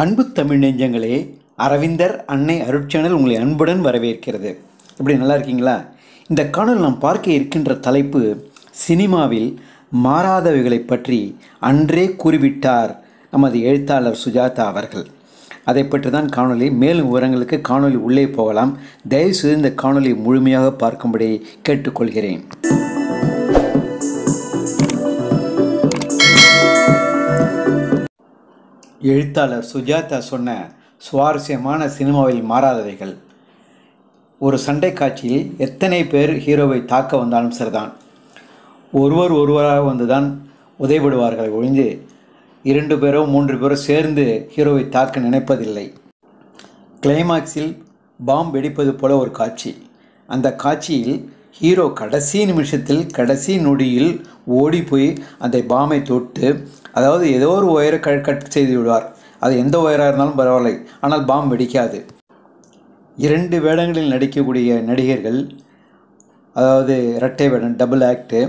அன்பு தமிழ் நெஞ்சங்களே அரவிந்தர் அன்னை அருட்சேனல் உங்களை அன்புடன் வரவேற்கிறது இப்படி நல்லா இருக்கீங்களா இந்த காணல் நாம் பார்க்க இருக்கின்ற தலைப்பு சினிமாவில் மாறாதவைகளை பற்றி அன்றே கூறிவிட்டார் நமது எழுத்தாளர் சுஜாதா அவர்கள் அதை பற்றி தான் காணொலி மேலும் விவரங்களுக்கு காணொலி உள்ளே போகலாம் தயவுசெய்து இந்த காணொலி முழுமையாக பார்க்கும்படி கேட்டுக்கொள்கிறேன் எழுத்தாளர் சுஜாதா சொன்ன சுவாரஸ்யமான சினிமாவில் மாறாதவைகள் ஒரு சண்டை காட்சியில் எத்தனை பேர் ஹீரோவை தாக்க வந்தாலும் சரிதான் ஒருவர் ஒருவராக வந்துதான் உதவிபடுவார்கள் ஒழிந்து இரண்டு பேரோ மூன்று பேரோ சேர்ந்து ஹீரோவை தாக்க நினைப்பதில்லை கிளைமாக்ஸில் பாம் வெடிப்பது போல ஒரு காட்சி அந்த காட்சியில் ஹீரோ கடைசி நிமிஷத்தில் கடைசி நொடியில் ஓடி போய் அந்த பாமை தொட்டு அதாவது ஏதோ ஒரு ஒயரை க கட் செய்து விடுவார் அது எந்த ஒயராக இருந்தாலும் பரவாயில்லை ஆனால் பாம் வெடிக்காது இரண்டு வேடங்களில் நடிக்கக்கூடிய நடிகர்கள் அதாவது இரட்டை வேடம் டபுள் ஆக்டு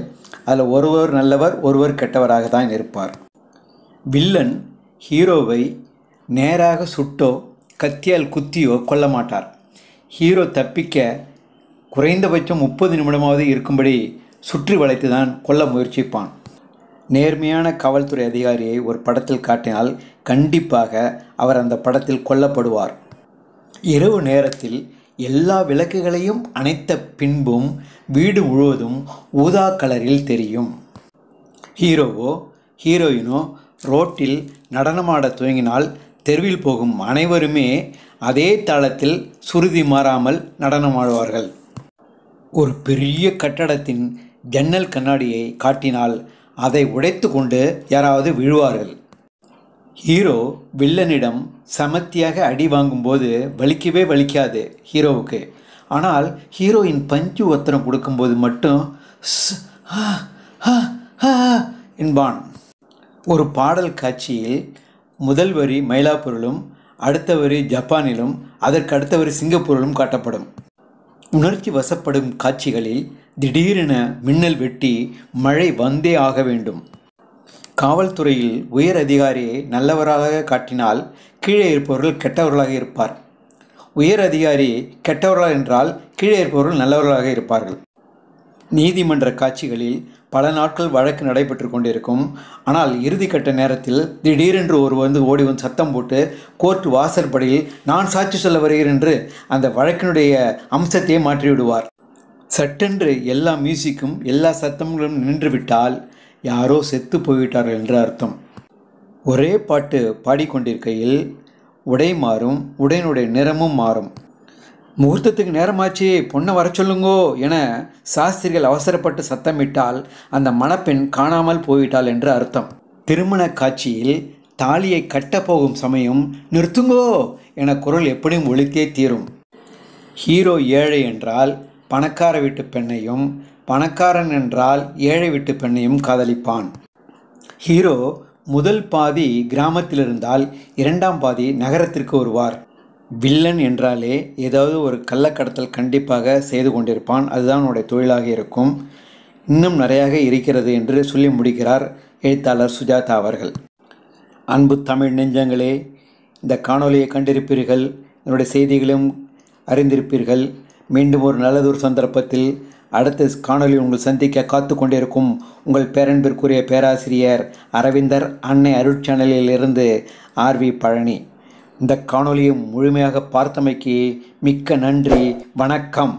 அதில் ஒருவர் நல்லவர் ஒருவர் கெட்டவராக தான் இருப்பார் வில்லன் ஹீரோவை நேராக சுட்டோ கத்தியால் குத்தியோ கொல்ல மாட்டார் ஹீரோ தப்பிக்க குறைந்தபட்சம் முப்பது நிமிடமாவது இருக்கும்படி சுற்றி வளைத்துதான் கொல்ல முயற்சிப்பான் நேர்மையான காவல்துறை அதிகாரியை ஒரு படத்தில் காட்டினால் கண்டிப்பாக அவர் அந்த படத்தில் கொல்லப்படுவார் இரவு நேரத்தில் எல்லா விளக்குகளையும் அணைத்த பின்பும் வீடு முழுவதும் ஊதா கலரில் தெரியும் ஹீரோவோ ஹீரோயினோ ரோட்டில் நடனமாட துவங்கினால் தெருவில் போகும் அனைவருமே அதே தளத்தில் சுருதி மாறாமல் நடனமாடுவார்கள் ஒரு பெரிய கட்டடத்தின் ஜன்னல் கண்ணாடியை காட்டினால் அதை உடைத்து கொண்டு யாராவது விழுவார்கள் ஹீரோ வில்லனிடம் சமத்தியாக அடி வாங்கும்போது வலிக்கவே வலிக்காது ஹீரோவுக்கு ஆனால் ஹீரோயின் பஞ்சு ஒத்தனம் கொடுக்கும்போது மட்டும் என்பான் ஒரு பாடல் காட்சியில் முதல் வரி மயிலாப்பூரிலும் அடுத்த வரி ஜப்பானிலும் அதற்கு அடுத்த வரி சிங்கப்பூரிலும் காட்டப்படும் உணர்ச்சி வசப்படும் காட்சிகளில் திடீரென மின்னல் வெட்டி மழை வந்தே ஆக வேண்டும் காவல்துறையில் உயர் அதிகாரியை நல்லவராக காட்டினால் கீழே இருப்பவர்கள் கெட்டவர்களாக இருப்பார் உயர் அதிகாரி கெட்டவர்களாக என்றால் கீழே இருப்பவர்கள் நல்லவர்களாக இருப்பார்கள் நீதிமன்ற காட்சிகளில் பல நாட்கள் வழக்கு நடைபெற்று கொண்டிருக்கும் ஆனால் இறுதிக்கட்ட நேரத்தில் திடீரென்று ஒரு வந்து ஓடி வந்து சத்தம் போட்டு கோர்ட் வாசற்படியில் நான் சாட்சி சொல்ல வருகிறேன் என்று அந்த வழக்கினுடைய அம்சத்தையே மாற்றிவிடுவார் சட்டென்று எல்லா மியூசிக்கும் எல்லா சத்தங்களும் நின்றுவிட்டால் யாரோ செத்து போய்விட்டார்கள் என்று அர்த்தம் ஒரே பாட்டு பாடிக்கொண்டிருக்கையில் உடை மாறும் உடையினுடைய நிறமும் மாறும் முகூர்த்தத்துக்கு நேரமாச்சு பொண்ணை வர சொல்லுங்கோ என சாஸ்திரிகள் அவசரப்பட்டு சத்தமிட்டால் அந்த மணப்பெண் காணாமல் போய்விட்டாள் என்று அர்த்தம் திருமண காட்சியில் தாலியை கட்டப்போகும் சமயம் நிறுத்துங்கோ என குரல் எப்படியும் ஒழித்தே தீரும் ஹீரோ ஏழை என்றால் பணக்கார வீட்டு பெண்ணையும் பணக்காரன் என்றால் ஏழை வீட்டு பெண்ணையும் காதலிப்பான் ஹீரோ முதல் பாதி கிராமத்தில் இருந்தால் இரண்டாம் பாதி நகரத்திற்கு வருவார் வில்லன் என்றாலே ஏதாவது ஒரு கள்ளக்கடத்தல் கண்டிப்பாக செய்து கொண்டிருப்பான் அதுதான் உன்னுடைய தொழிலாக இருக்கும் இன்னும் நிறையாக இருக்கிறது என்று சொல்லி முடிக்கிறார் எழுத்தாளர் சுஜாதா அவர்கள் அன்பு தமிழ் நெஞ்சங்களே இந்த காணொலியை கண்டிருப்பீர்கள் என்னுடைய செய்திகளும் அறிந்திருப்பீர்கள் மீண்டும் ஒரு நல்லதொரு சந்தர்ப்பத்தில் அடுத்த காணொலி உங்கள் சந்திக்க காத்து கொண்டிருக்கும் உங்கள் பேரன்பிற்குரிய பேராசிரியர் அரவிந்தர் அன்னை அருட்சேனலில் இருந்து ஆர்வி பழனி இந்த காணொலியை முழுமையாக பார்த்தமைக்கு மிக்க நன்றி வணக்கம்